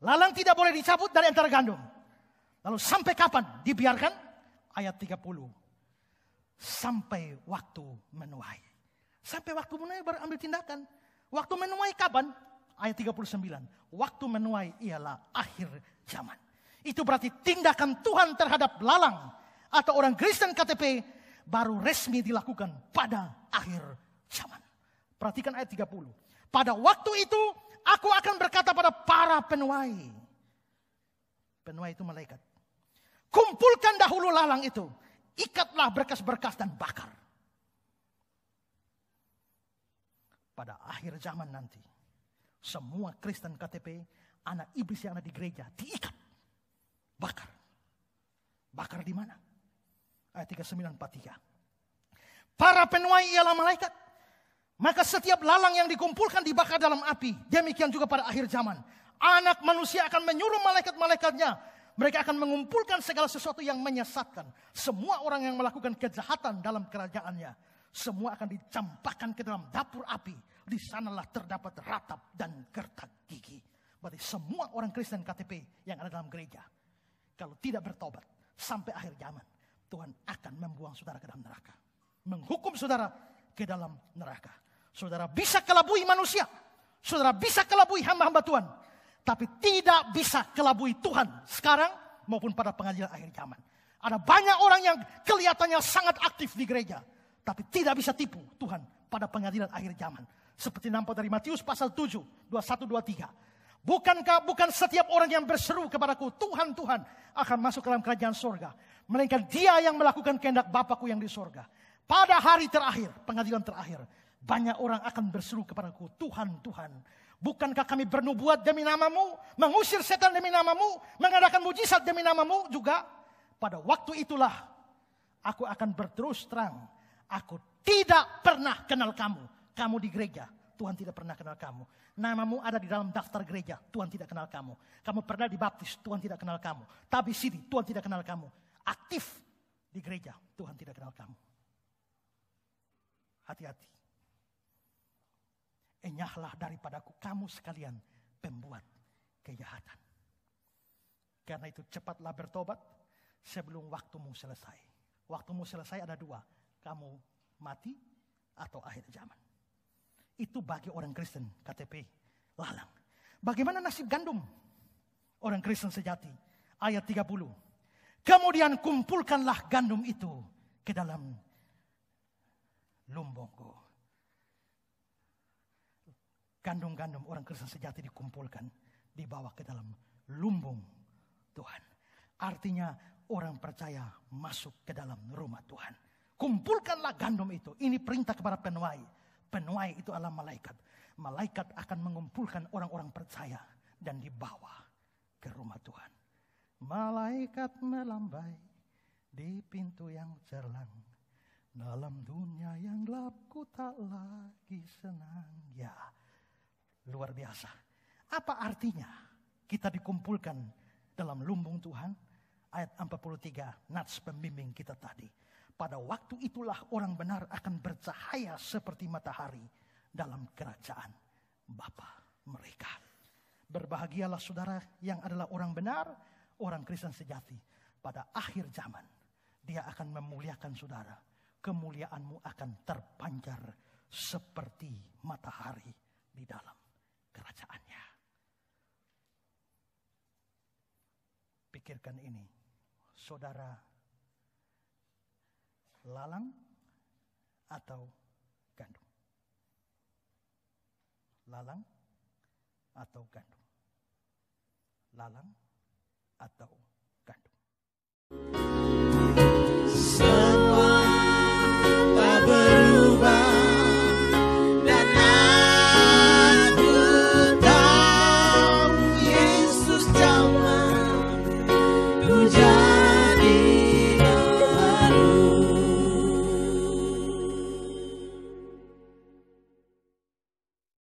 Lalang tidak boleh dicabut dari antara gandum. Lalu sampai kapan dibiarkan? Ayat 30. Sampai waktu menuai. Sampai waktu menuai baru ambil tindakan. Waktu menuai kapan? Ayat 39. Waktu menuai ialah akhir zaman. Itu berarti tindakan Tuhan terhadap lalang atau orang Kristen KTP baru resmi dilakukan pada akhir zaman. Perhatikan ayat 30. Pada waktu itu Aku akan berkata pada para penuai. Penuai itu malaikat. Kumpulkan dahulu lalang itu. Ikatlah berkas-berkas dan bakar. Pada akhir zaman nanti. Semua Kristen KTP, anak iblis yang ada di gereja, diikat. Bakar. Bakar di mana? Ayat 3943. Para penuai ialah malaikat maka setiap lalang yang dikumpulkan dibakar dalam api. Demikian juga pada akhir zaman. Anak manusia akan menyuruh malaikat-malaikatnya. Mereka akan mengumpulkan segala sesuatu yang menyesatkan. Semua orang yang melakukan kejahatan dalam kerajaannya. Semua akan dicampakkan ke dalam dapur api. Di sanalah terdapat ratap dan kertak gigi. Berarti semua orang Kristen KTP yang ada dalam gereja. Kalau tidak bertobat sampai akhir zaman. Tuhan akan membuang saudara ke dalam neraka. Menghukum saudara ke dalam neraka. Saudara bisa kelabui manusia. Saudara bisa kelabui hamba-hamba Tuhan. Tapi tidak bisa kelabui Tuhan sekarang maupun pada pengadilan akhir zaman. Ada banyak orang yang kelihatannya sangat aktif di gereja. Tapi tidak bisa tipu Tuhan pada pengadilan akhir zaman. Seperti nampak dari Matius pasal 7, 21, 23. Bukankah bukan setiap orang yang berseru kepadaku, Tuhan, Tuhan, akan masuk ke dalam kerajaan sorga. Melainkan dia yang melakukan kehendak Bapakku yang di sorga. Pada hari terakhir, pengadilan terakhir. Banyak orang akan berseru kepadaku, Tuhan, Tuhan. Bukankah kami bernubuat demi namamu, mengusir setan demi namamu, mengadakan mujizat demi namamu juga? Pada waktu itulah aku akan berterus terang. Aku tidak pernah kenal kamu. Kamu di gereja, Tuhan tidak pernah kenal kamu. Namamu ada di dalam daftar gereja, Tuhan tidak kenal kamu. Kamu pernah dibaptis, Tuhan tidak kenal kamu. Tapi sini, Tuhan tidak kenal kamu. Aktif di gereja, Tuhan tidak kenal kamu. Hati-hati enyahlah daripadaku kamu sekalian pembuat kejahatan. Karena itu cepatlah bertobat sebelum waktumu selesai. Waktumu selesai ada dua, kamu mati atau akhir zaman. Itu bagi orang Kristen KTP lalang. Bagaimana nasib gandum orang Kristen sejati? Ayat 30. Kemudian kumpulkanlah gandum itu ke dalam lumbungku gandum-gandum orang Kristen sejati dikumpulkan, dibawa ke dalam lumbung Tuhan. Artinya orang percaya masuk ke dalam rumah Tuhan. Kumpulkanlah gandum itu. Ini perintah kepada penuai. Penuai itu adalah malaikat. Malaikat akan mengumpulkan orang-orang percaya dan dibawa ke rumah Tuhan. Malaikat melambai di pintu yang cerlang. Dalam dunia yang gelap ku tak lagi senang. Ya. Luar biasa. Apa artinya kita dikumpulkan dalam lumbung Tuhan? Ayat 43, nats pembimbing kita tadi. Pada waktu itulah orang benar akan bercahaya seperti matahari dalam kerajaan Bapa mereka. Berbahagialah saudara yang adalah orang benar, orang Kristen sejati. Pada akhir zaman, dia akan memuliakan saudara. Kemuliaanmu akan terpancar seperti matahari di dalam pikirkan ini. Saudara lalang atau gandum? Lalang atau gandum? Lalang atau